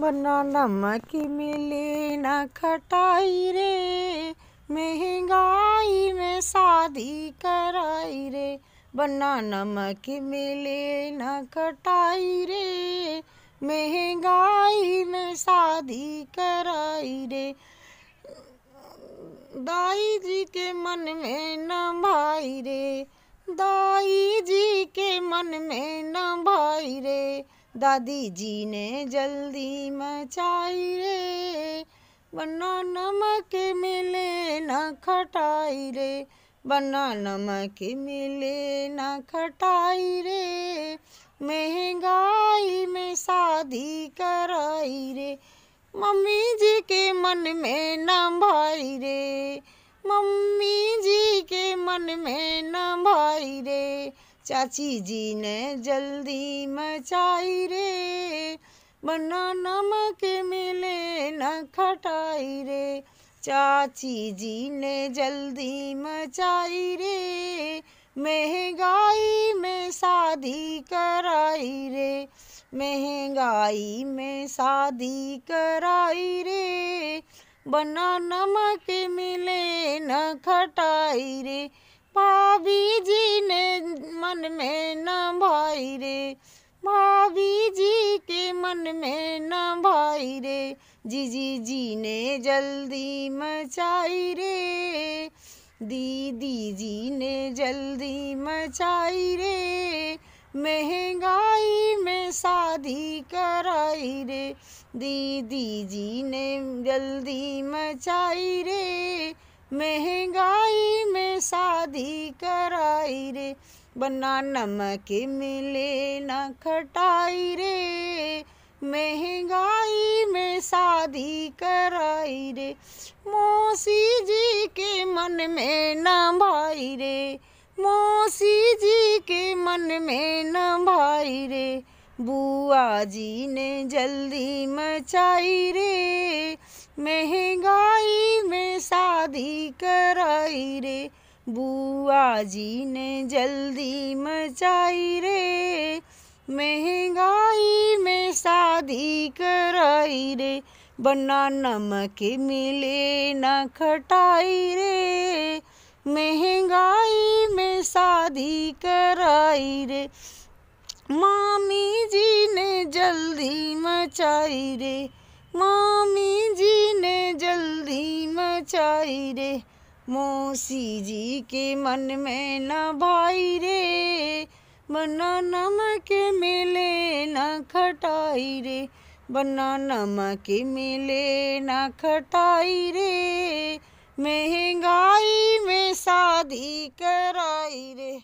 बना नमक मिले न खटाई रे महंगाई में शादी कराई रे बना नमक मिले न खटाई रे महंगाई में शादी कराई रे दाई जी के मन में न भाई रे दाई जी के मन में न भाई रे दादी जी ने जल्दी मचाई रे बना नमक मिले न खटाई रे बना नमक मिले न खटाई रे महंगाई में शादी कराई रे मम्मी जी के मन में न भाई रे मम्मी जी के मन में न भाई रे चाची जी ने जल्दी मचाई रे बना नमक मिले न खटाई रे चाची जी ने जल्दी मचाई रे महंगाई में शादी कराई रे महंगाई में शादी कराई रे बना नमक मिले न खटाई रे पा मन में न भाई रे जीजी जी ने जल्दी मचाई रे दीदी जी ने जल्दी मचाई रे महंगाई में शादी कराई रे दीदी जी ने जल्दी मचाई रे महंगाई में शादी कराई रे बना नमक मिले न खटाई रे महंगाई में शादी कराई रे मौसी जी के मन में न भाई रे मौसी जी के मन में न भाई रे बुआ जी ने जल्दी मचाई रे महंगाई में शादी कराई रे बुआ जी ने जल्दी मचाई रे महंगाई शादी कराई रे बना नमक मिले न खटाई रे महंगाई में शादी कराई रे मामी जी ने जल्दी मचाई रे मामी जी ने जल्दी मचाई रे मौसी जी के मन में न भाई रे बना नमक मिले ना खटाई रे बना नमक मिले ना खटाई रे महंगाई में शादी कराई रे